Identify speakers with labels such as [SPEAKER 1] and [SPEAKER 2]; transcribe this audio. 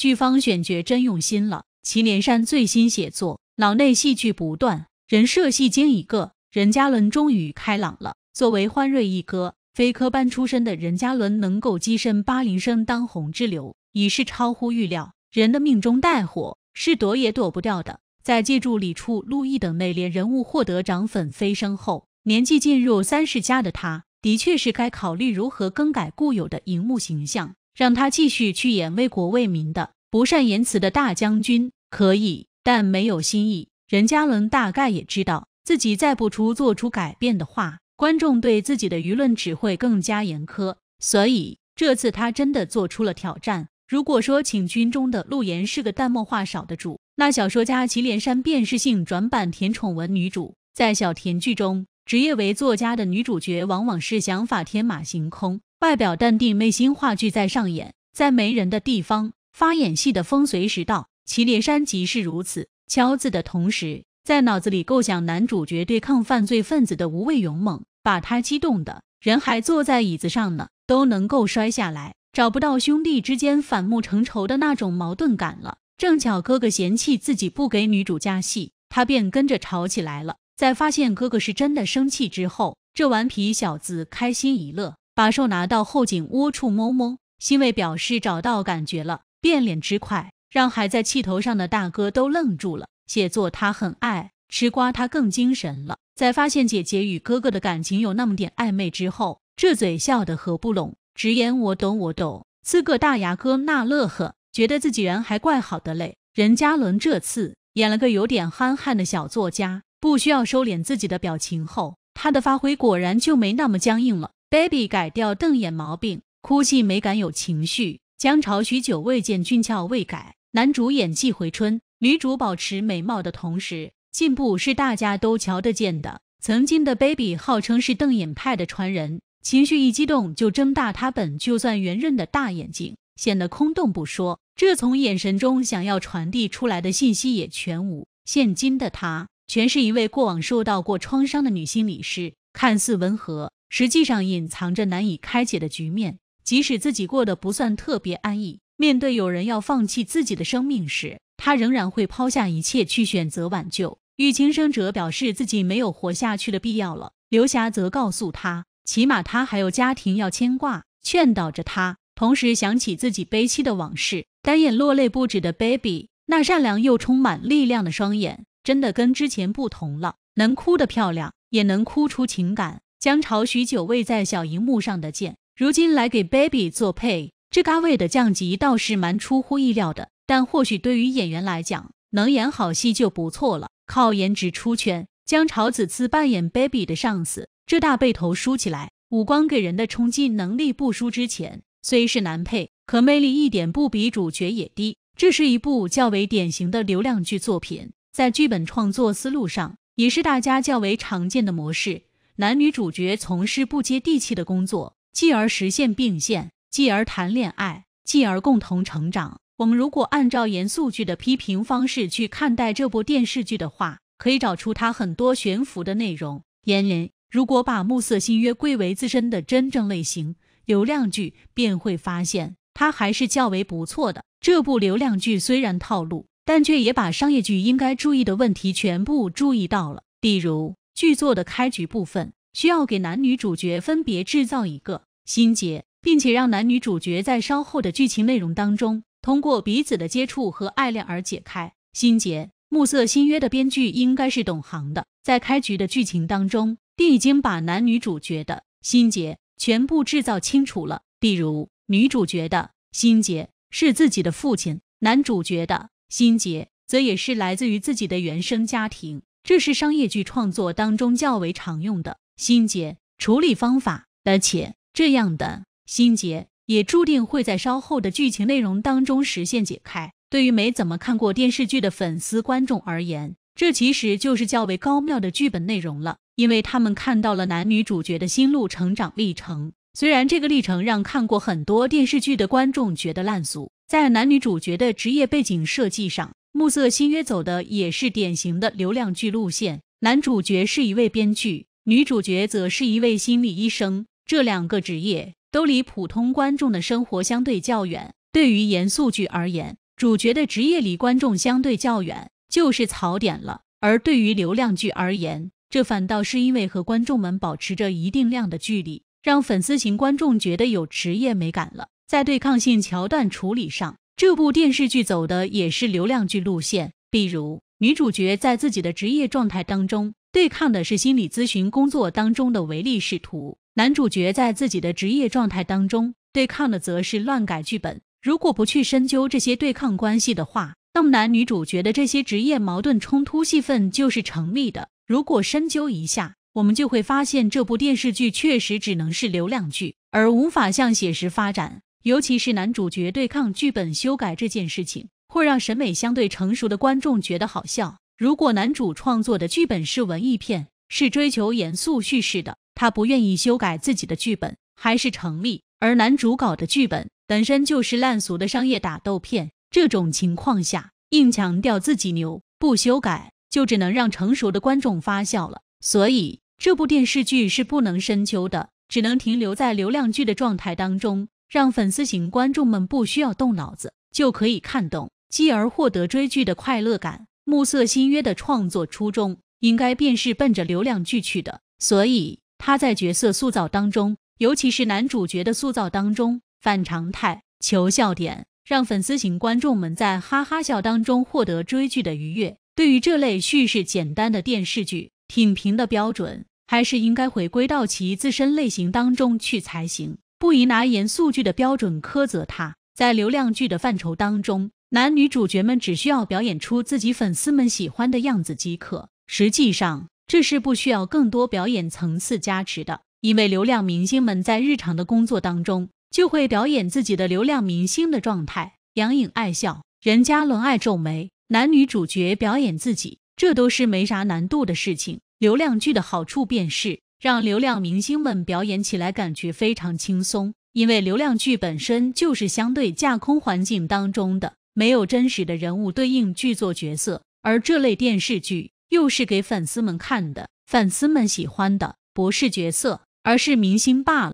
[SPEAKER 1] 剧方选角真用心了，祁连山最新写作，老内戏剧不断，人设戏精一个。任嘉伦终于开朗了。作为欢瑞一哥，非科班出身的任嘉伦能够跻身八零生当红之流，已是超乎预料。人的命中带火是躲也躲不掉的。在借助李处、陆毅等内敛人物获得涨粉飞升后，年纪进入三十加的他，的确是该考虑如何更改固有的荧幕形象。让他继续去演为国为民的不善言辞的大将军，可以，但没有新意。任嘉伦大概也知道，自己再不出做出改变的话，观众对自己的舆论只会更加严苛。所以这次他真的做出了挑战。如果说《请君》中的陆岩是个淡漠话少的主，那小说家祁连山便是性转版甜宠文女主，在小甜剧中，职业为作家的女主角往往是想法天马行空。外表淡定，内心话剧在上演。在没人的地方发演戏的风随时到，祁连山即是如此。敲字的同时，在脑子里构想男主角对抗犯罪分子的无畏勇猛，把他激动的人还坐在椅子上呢，都能够摔下来。找不到兄弟之间反目成仇的那种矛盾感了。正巧哥哥嫌弃自己不给女主加戏，他便跟着吵起来了。在发现哥哥是真的生气之后，这顽皮小子开心一乐。把手拿到后颈窝处摸摸，欣慰表示找到感觉了。变脸之快，让还在气头上的大哥都愣住了。写作他很爱吃瓜，他更精神了。在发现姐姐与哥哥的感情有那么点暧昧之后，这嘴笑得合不拢，直言我懂我懂。四个大牙哥那乐呵，觉得自己人还怪好的嘞。任嘉伦这次演了个有点憨憨的小作家，不需要收敛自己的表情后，他的发挥果然就没那么僵硬了。Baby 改掉瞪眼毛病，哭泣没敢有情绪。江潮许久未见，俊俏未改。男主演技回春，女主保持美貌的同时进步是大家都瞧得见的。曾经的 Baby 号称是瞪眼派的传人，情绪一激动就睁大他本就算圆润的大眼睛，显得空洞不说，这从眼神中想要传递出来的信息也全无。现今的他，全是一位过往受到过创伤的女心理师，看似温和。实际上隐藏着难以开解的局面。即使自己过得不算特别安逸，面对有人要放弃自己的生命时，他仍然会抛下一切去选择挽救。与轻生者表示自己没有活下去的必要了，刘霞则告诉他，起码他还有家庭要牵挂，劝导着他。同时想起自己悲戚的往事，单眼落泪不止的 baby，那善良又充满力量的双眼，真的跟之前不同了，能哭得漂亮，也能哭出情感。姜潮许久未在小荧幕上的见，如今来给 Baby 做配，这咖位的降级倒是蛮出乎意料的。但或许对于演员来讲，能演好戏就不错了，靠颜值出圈。姜潮此次扮演 Baby 的上司，这大背头梳起来，五官给人的冲击能力不输之前。虽是男配，可魅力一点不比主角也低。这是一部较为典型的流量剧作品，在剧本创作思路上也是大家较为常见的模式。男女主角从事不接地气的工作，继而实现并线，继而谈恋爱，继而共同成长。我们如果按照严肃剧的批评方式去看待这部电视剧的话，可以找出它很多悬浮的内容。言人如果把《暮色新约》归为自身的真正类型——流量剧，便会发现它还是较为不错的。这部流量剧虽然套路，但却也把商业剧应该注意的问题全部注意到了，例如。剧作的开局部分需要给男女主角分别制造一个心结，并且让男女主角在稍后的剧情内容当中，通过彼此的接触和爱恋而解开心结。《暮色新约》的编剧应该是懂行的，在开局的剧情当中，已经把男女主角的心结全部制造清楚了。例如，女主角的心结是自己的父亲，男主角的心结则也是来自于自己的原生家庭。这是商业剧创作当中较为常用的心结处理方法，而且这样的心结也注定会在稍后的剧情内容当中实现解开。对于没怎么看过电视剧的粉丝观众而言，这其实就是较为高妙的剧本内容了，因为他们看到了男女主角的心路成长历程。虽然这个历程让看过很多电视剧的观众觉得烂俗，在男女主角的职业背景设计上。《暮色新约》走的也是典型的流量剧路线，男主角是一位编剧，女主角则是一位心理医生，这两个职业都离普通观众的生活相对较远。对于严肃剧而言，主角的职业离观众相对较远就是槽点了；而对于流量剧而言，这反倒是因为和观众们保持着一定量的距离，让粉丝型观众觉得有职业美感了。在对抗性桥段处理上，这部电视剧走的也是流量剧路线，比如女主角在自己的职业状态当中对抗的是心理咨询工作当中的唯利是图，男主角在自己的职业状态当中对抗的则是乱改剧本。如果不去深究这些对抗关系的话，那么男女主角的这些职业矛盾冲突戏份就是成立的。如果深究一下，我们就会发现这部电视剧确实只能是流量剧，而无法向写实发展。尤其是男主角对抗剧本修改这件事情，会让审美相对成熟的观众觉得好笑。如果男主创作的剧本是文艺片，是追求严肃叙事的，他不愿意修改自己的剧本还是成立。而男主搞的剧本本身就是烂俗的商业打斗片，这种情况下，硬强调自己牛不修改，就只能让成熟的观众发笑了。所以这部电视剧是不能深究的，只能停留在流量剧的状态当中。让粉丝型观众们不需要动脑子就可以看懂，继而获得追剧的快乐感。《暮色新约》的创作初衷应该便是奔着流量剧去的，所以他在角色塑造当中，尤其是男主角的塑造当中，反常态求笑点，让粉丝型观众们在哈哈笑当中获得追剧的愉悦。对于这类叙事简单的电视剧，品评的标准还是应该回归到其自身类型当中去才行。不宜拿严肃剧的标准苛责他，在流量剧的范畴当中，男女主角们只需要表演出自己粉丝们喜欢的样子即可。实际上，这是不需要更多表演层次加持的，因为流量明星们在日常的工作当中就会表演自己的流量明星的状态。杨颖爱笑，任嘉伦爱皱眉，男女主角表演自己，这都是没啥难度的事情。流量剧的好处便是。让流量明星们表演起来感觉非常轻松，因为流量剧本身就是相对架空环境当中的，没有真实的人物对应剧作角色，而这类电视剧又是给粉丝们看的，粉丝们喜欢的不是角色，而是明星罢了。